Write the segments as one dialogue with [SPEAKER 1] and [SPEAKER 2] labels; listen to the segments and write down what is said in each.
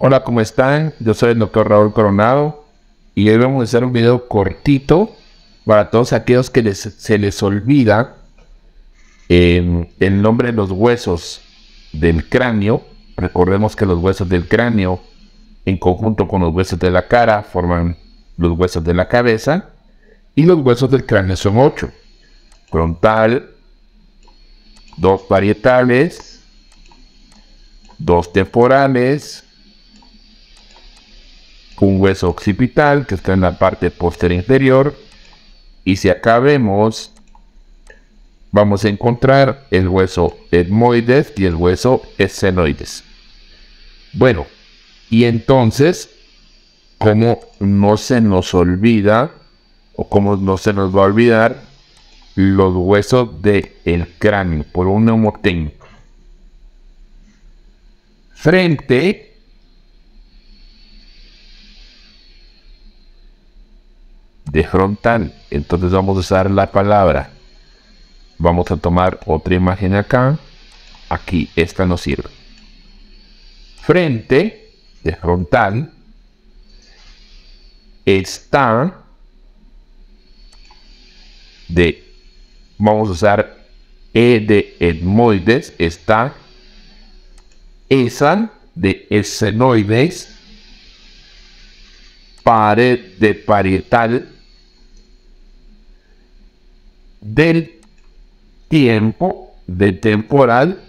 [SPEAKER 1] Hola, ¿cómo están? Yo soy el doctor Raúl Coronado y hoy vamos a hacer un video cortito para todos aquellos que se les olvida eh, el nombre de los huesos del cráneo. Recordemos que los huesos del cráneo en conjunto con los huesos de la cara forman los huesos de la cabeza y los huesos del cráneo son 8, Frontal, dos parietales, dos temporales, un hueso occipital que está en la parte posterior inferior. Y si acá vemos, vamos a encontrar el hueso etmoides y el hueso escenoides. Bueno, y entonces, como no se nos olvida, o como no se nos va a olvidar, los huesos del el cráneo, por un neumotécnico. Frente de frontal. Entonces vamos a usar la palabra. Vamos a tomar otra imagen acá. Aquí, esta nos sirve. Frente de frontal está de vamos a usar E de etmoides está esa de escenoides pared de parietal del tiempo de temporal,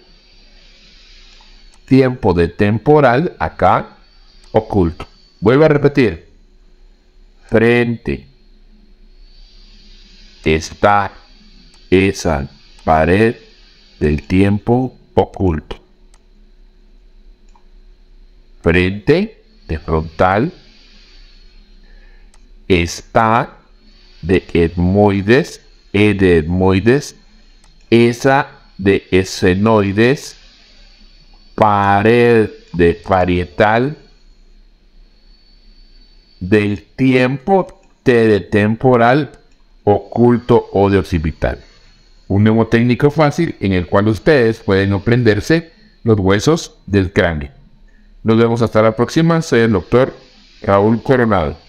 [SPEAKER 1] tiempo de temporal acá oculto. Vuelvo a repetir. Frente. Está esa pared del tiempo oculto. Frente de frontal está de etmoides e de esa de esenoides, pared de parietal, del tiempo, T de temporal, oculto o de occipital. Un mnemotécnico fácil en el cual ustedes pueden aprenderse los huesos del cráneo. Nos vemos hasta la próxima. Soy el doctor Raúl Coronado.